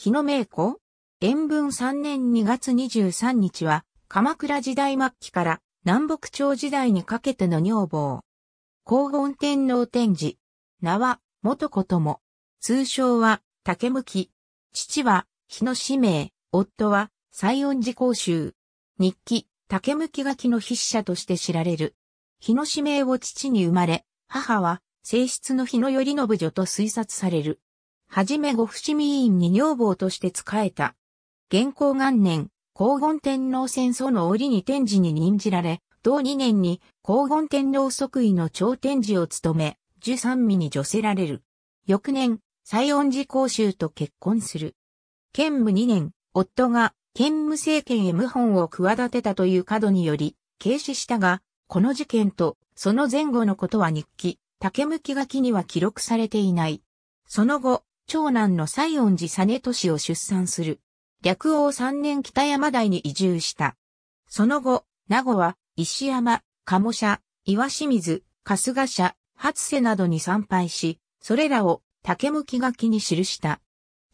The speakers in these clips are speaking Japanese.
日野名子塩文3年2月23日は、鎌倉時代末期から南北朝時代にかけての女房。黄金天皇天示。名は、元子とも。通称は、竹向き。父は、日野氏名。夫は、西恩寺公衆。日記、竹向き書きの筆者として知られる。日野氏名を父に生まれ、母は、正室の日野頼信女と推察される。はじめご伏見院に女房として仕えた。元寇元年、黄金天皇戦争の折に天智に任じられ、同2年に黄金天皇即位の朝天寺を務め、十三味に除せられる。翌年、西恩寺公衆と結婚する。兼務2年、夫が兼務政権へ謀反を企てたという角により、軽視したが、この事件とその前後のことは日記、竹向き書きには記録されていない。その後、長男の西恩寺実年を出産する。略王三年北山台に移住した。その後、名護は、石山、鴨社、岩清水、春日社、初瀬などに参拝し、それらを竹向き書きに記した。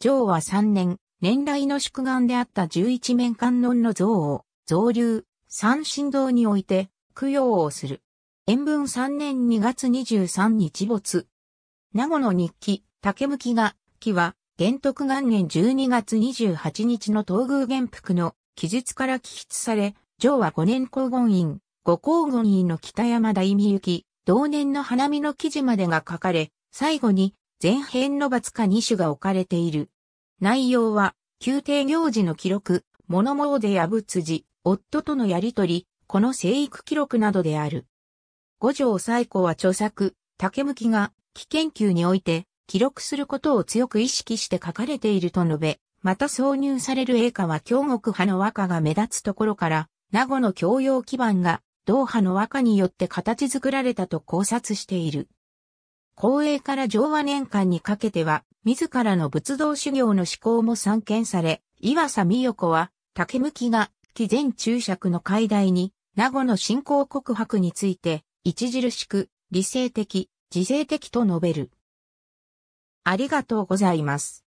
上は三年、年来の宿願であった十一面観音の像を、造流、三神堂において、供養をする。塩分三年二月二十三日没。名護の日記、竹向きが、記は、元徳元年12月28日の東宮元服の記述から記述され、上は五年皇言院、五皇言院の北山大美幸、同年の花見の記事までが書かれ、最後に前編の罰か二種が置かれている。内容は、宮廷行事の記録、物物でや仏寺、夫とのやりとり、この生育記録などである。五条最古は著作、竹向が、危研究において、記録することを強く意識して書かれていると述べ、また挿入される英歌は京極派の和歌が目立つところから、名護の教養基盤が、同派の和歌によって形作られたと考察している。公営から昭和年間にかけては、自らの仏道修行の思考も散見され、岩佐美代子は、竹向きが、既前注釈の解題に、名護の信仰告白について、著しく、理性的、自制的と述べる。ありがとうございます。